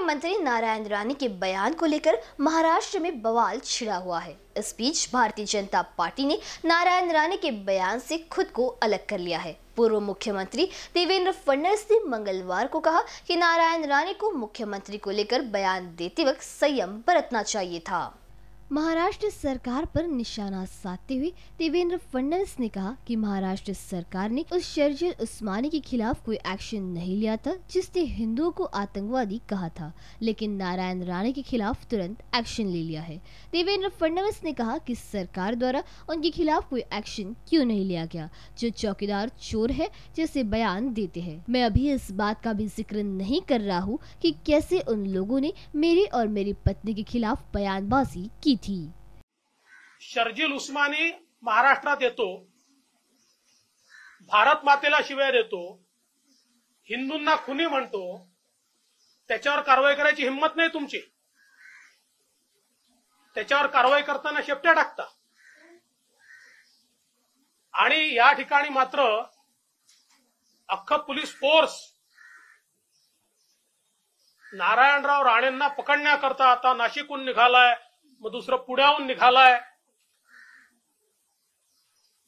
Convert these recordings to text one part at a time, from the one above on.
केंद्रीय मंत्री नारायण रानी के बयान को लेकर महाराष्ट्र में बवाल छिड़ा हुआ है इस बीच भारतीय जनता पार्टी ने नारायण रानी के बयान से खुद को अलग कर लिया है पूर्व मुख्यमंत्री देवेंद्र फडणवीस ने मंगलवार को कहा कि नारायण रानी को मुख्यमंत्री को लेकर बयान देते वक्त संयम बरतना चाहिए था महाराष्ट्र सरकार पर निशाना साधते हुए देवेंद्र फडणवीस ने कहा कि महाराष्ट्र सरकार ने उस शर्जिल उस्मानी के खिलाफ कोई एक्शन नहीं लिया था जिसने हिंदुओं को आतंकवादी कहा था लेकिन नारायण राणे के खिलाफ तुरंत एक्शन ले लिया है देवेंद्र फडणवीस ने कहा कि सरकार द्वारा उनके खिलाफ कोई एक्शन क्यों नहीं लिया गया जो चौकीदार चोर है जैसे बयान देते हैं मैं अभी इस बात का भी जिक्र नहीं कर रहा हूँ की कैसे उन लोगों ने मेरे और मेरी पत्नी के खिलाफ बयानबाजी की थी शर्जील उस्मानी महाराष्ट्रात येतो भारत मातेला शिवाय देतो हिंदूंना खुनी म्हणतो त्याच्यावर कारवाई करायची हिंमत नाही तुमची त्याच्यावर कारवाई करताना शेपट्या टाकता आणि या ठिकाणी मात्र अख्ख पोलीस फोर्स नारायणराव राणेंना पकडण्याकरता आता नाशिकहून निघालाय मग दुसरं पुण्याहून निघालाय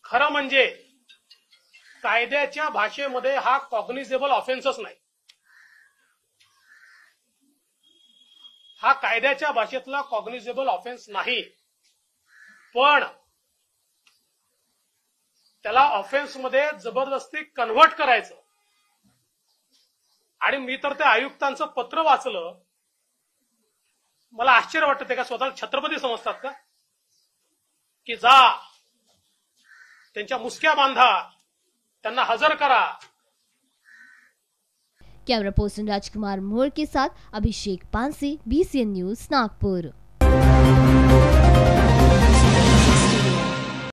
खरं म्हणजे कायद्याच्या भाषेमध्ये हा कॉग्निजेबल ऑफेन्सच नाही हा कायद्याच्या भाषेतला कॉग्निझेबल ऑफेन्स नाही पण त्याला ऑफेन्समध्ये जबरदस्ती कन्व्हर्ट करायचं आणि मी तर त्या आयुक्तांचं पत्र वाचलं मला आश्चर्य वाटतं का स्वतःला छत्रपती समजतात का की जा त्यांच्या मुसक्या बांधा त्यांना हजर करा कॅमेरा पर्सन राजकुमार मोर के साथ अभिषेक पानसे बीसीएन न्यूज नागपूर